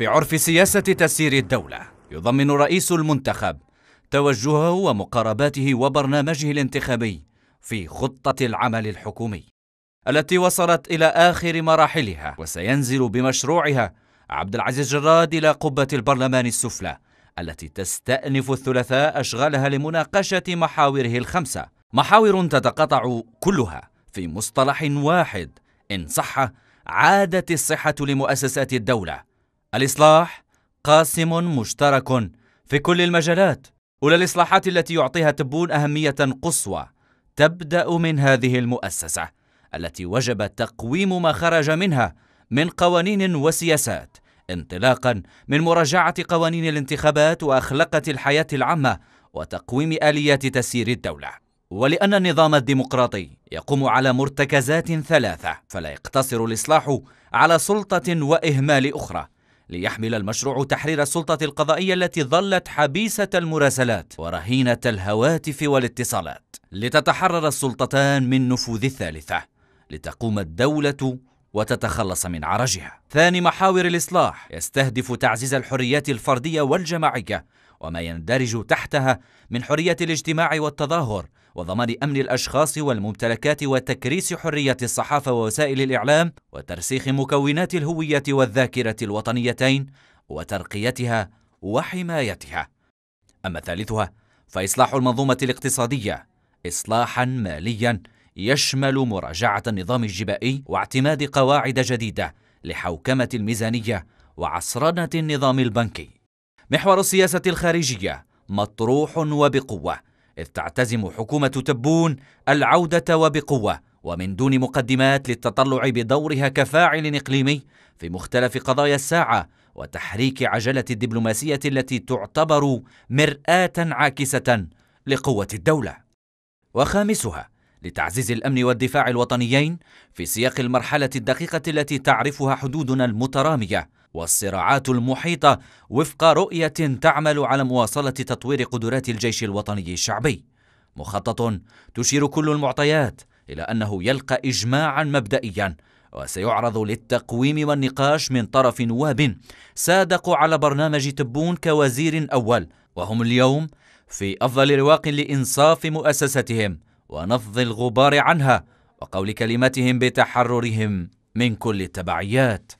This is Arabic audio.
في عرف سياسة تسيير الدولة يضمن رئيس المنتخب توجهه ومقارباته وبرنامجه الانتخابي في خطة العمل الحكومي التي وصلت إلى آخر مراحلها وسينزل بمشروعها عبد العزيز جراد إلى قبة البرلمان السفلى التي تستأنف الثلاثاء أشغالها لمناقشة محاوره الخمسة محاور تتقطع كلها في مصطلح واحد إن صح عادت الصحة لمؤسسات الدولة الإصلاح قاسم مشترك في كل المجالات أولى الإصلاحات التي يعطيها تبون أهمية قصوى تبدأ من هذه المؤسسة التي وجب تقويم ما خرج منها من قوانين وسياسات انطلاقا من مراجعة قوانين الانتخابات وأخلاقة الحياة العامة وتقويم آليات تسيير الدولة ولأن النظام الديمقراطي يقوم على مرتكزات ثلاثة فلا يقتصر الإصلاح على سلطة وإهمال أخرى ليحمل المشروع تحرير السلطة القضائية التي ظلت حبيسة المراسلات ورهينة الهواتف والاتصالات لتتحرر السلطتان من نفوذ الثالثة لتقوم الدولة وتتخلص من عرجها ثاني محاور الإصلاح يستهدف تعزيز الحريات الفردية والجماعية وما يندرج تحتها من حرية الاجتماع والتظاهر وضمان أمن الأشخاص والممتلكات وتكريس حرية الصحافة ووسائل الإعلام وترسيخ مكونات الهوية والذاكرة الوطنيتين وترقيتها وحمايتها. أما ثالثها فإصلاح المنظومة الاقتصادية إصلاحا ماليا يشمل مراجعة النظام الجبائي واعتماد قواعد جديدة لحوكمة الميزانية وعصرنة النظام البنكي. محور السياسة الخارجية مطروح وبقوة إذ تعتزم حكومة تبون العودة وبقوة ومن دون مقدمات للتطلع بدورها كفاعل إقليمي في مختلف قضايا الساعة وتحريك عجلة الدبلوماسية التي تعتبر مرآة عاكسة لقوة الدولة. وخامسها لتعزيز الأمن والدفاع الوطنيين في سياق المرحلة الدقيقة التي تعرفها حدودنا المترامية والصراعات المحيطه وفق رؤيه تعمل على مواصله تطوير قدرات الجيش الوطني الشعبي مخطط تشير كل المعطيات الى انه يلقى اجماعا مبدئيا وسيعرض للتقويم والنقاش من طرف نواب سادقوا على برنامج تبون كوزير اول وهم اليوم في افضل رواق لانصاف مؤسستهم ونفض الغبار عنها وقول كلمتهم بتحررهم من كل التبعيات